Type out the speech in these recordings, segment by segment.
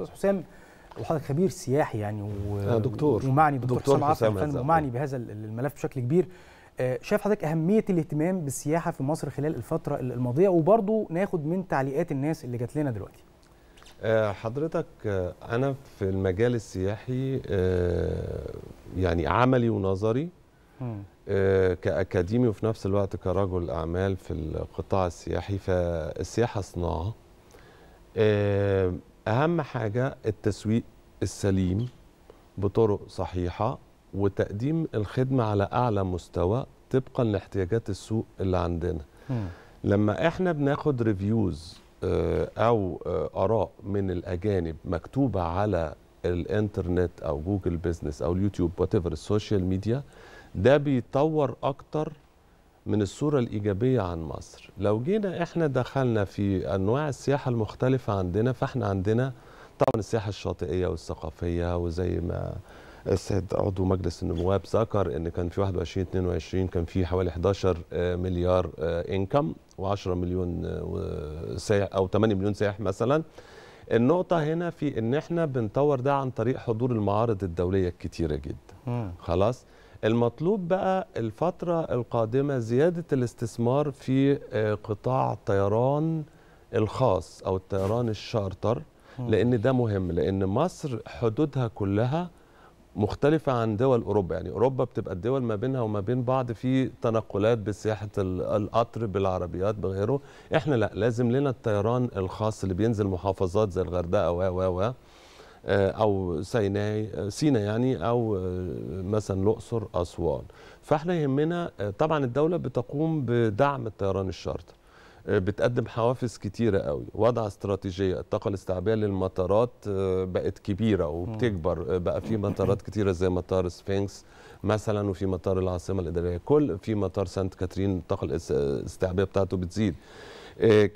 استاذ حسام وحضرتك خبير سياحي يعني و... آه، دكتور ومعني دكتور, دكتور حسام ومعني بهذا الملف بشكل كبير آه، شايف حضرتك اهميه الاهتمام بالسياحه في مصر خلال الفتره الماضيه وبرضه ناخد من تعليقات الناس اللي جات لنا دلوقتي آه، حضرتك انا في المجال السياحي يعني عملي ونظري كاكاديمي وفي نفس الوقت كرجل اعمال في القطاع السياحي فالسياحه صناعه اهم حاجه التسويق السليم بطرق صحيحه وتقديم الخدمه على اعلى مستوى طبقا لاحتياجات السوق اللي عندنا م. لما احنا بناخد ريفيوز آه، او آه، اراء من الاجانب مكتوبه على الانترنت او جوجل بيزنس او اليوتيوب وات ايفر السوشيال ميديا ده بيطور اكتر من الصورة الإيجابية عن مصر لو جينا إحنا دخلنا في أنواع السياحة المختلفة عندنا فإحنا عندنا طبعا السياحة الشاطئية والثقافية وزي ما السيد عضو مجلس النواب ذكر ان كان في 21 22 كان في حوالي 11 آه، مليار انكم آه، و10 مليون آه، سائح او 8 مليون سائح مثلا النقطة هنا في ان احنا بنطور ده عن طريق حضور المعارض الدولية الكتيرة جدا خلاص المطلوب بقى الفترة القادمة زيادة الاستثمار في آه، قطاع الطيران الخاص أو الطيران الشارتر لأن ده مهم لأن مصر حدودها كلها مختلفة عن دول أوروبا يعني أوروبا بتبقى الدول ما بينها وما بين بعض في تنقلات بسياحة القطر بالعربيات بغيره إحنا لا لازم لنا الطيران الخاص اللي بينزل محافظات زي الغردقة و و و آه، او سيناء آه، سينا يعني او آه، مثلا الاقصر اسوان فاحنا يهمنا طبعا الدوله بتقوم بدعم الطيران الشارتر بتقدم حوافز كتيرة قوي وضع استراتيجية الطاقة الاستيعابية للمطارات بقت كبيرة وبتكبر بقى في مطارات كتيرة زي مطار سفينكس مثلا وفي مطار العاصمة الإدارية كل في مطار سانت كاترين الطاقة الاستيعابية بتاعته بتزيد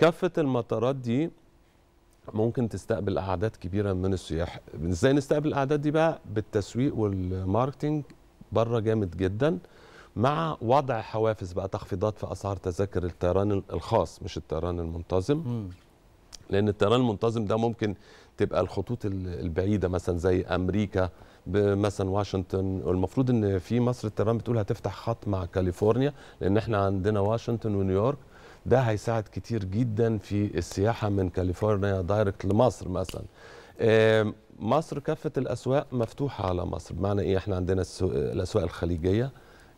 كافة المطارات دي ممكن تستقبل اعداد كبيره من السياح ازاي نستقبل الاعداد دي بقى بالتسويق والماركتنج بره جامد جدا مع وضع حوافز بقى تخفيضات في اسعار تذاكر الطيران الخاص مش الطيران المنتظم م. لان الطيران المنتظم ده ممكن تبقى الخطوط البعيده مثلا زي امريكا مثلا واشنطن والمفروض ان في مصر الطيران بتقول هتفتح خط مع كاليفورنيا لان احنا عندنا واشنطن ونيويورك ده هيساعد كتير جدا في السياحه من كاليفورنيا دايركت لمصر مثلا مصر كافه الاسواق مفتوحه على مصر بمعنى ايه احنا عندنا الاسواق الخليجيه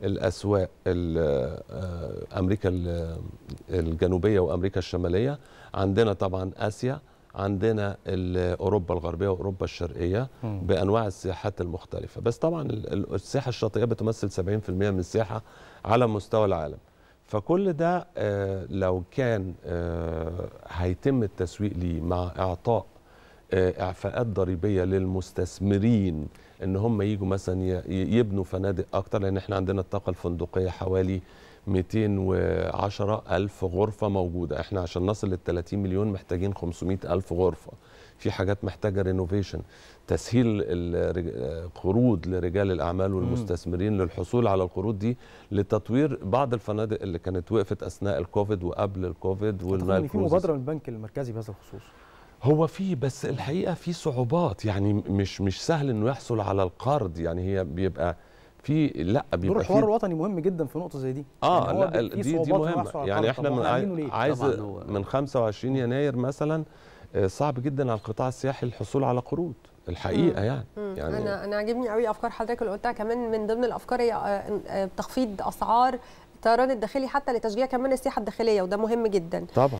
الاسواق آه، امريكا الجنوبيه وامريكا الشماليه عندنا طبعا اسيا عندنا اوروبا الغربيه واوروبا الشرقيه بانواع السياحات المختلفه بس طبعا السياحه الشاطئيه بتمثل 70% من السياحه على مستوى العالم فكل ده آه، لو كان آه، هيتم التسويق ليه مع اعطاء آه، اعفاءات ضريبيه للمستثمرين ان هم يجوا مثلا يبنوا فنادق اكتر لان احنا عندنا الطاقه الفندقيه حوالي 210 ألف غرفة موجودة احنا عشان نصل لل 30 مليون محتاجين 500 ألف غرفة في حاجات محتاجة رينوفيشن تسهيل القروض آه، لرجال الأعمال والمستثمرين للحصول على القروض دي لتطوير بعض الفنادق اللي كانت وقفت أثناء الكوفيد وقبل الكوفيد والمال في مبادرة من البنك المركزي بهذا الخصوص هو في بس الحقيقة في صعوبات يعني مش مش سهل إنه يحصل على القرض يعني هي بيبقى في لا بيبقى دور الحوار الوطني مهم جدا في نقطه زي دي اه يعني لا دي دي مهمه يعني احنا من عايز إيه؟ من 25 يناير مثلا آه، صعب جدا على القطاع السياحي الحصول على قروض الحقيقه مم. يعني مم. يعني انا انا عاجبني قوي افكار حضرتك اللي قلتها كمان من ضمن الافكار هي آه، آه، تخفيض اسعار الطيران الداخلي حتى لتشجيع كمان السياحه الداخليه وده مهم جدا طبعا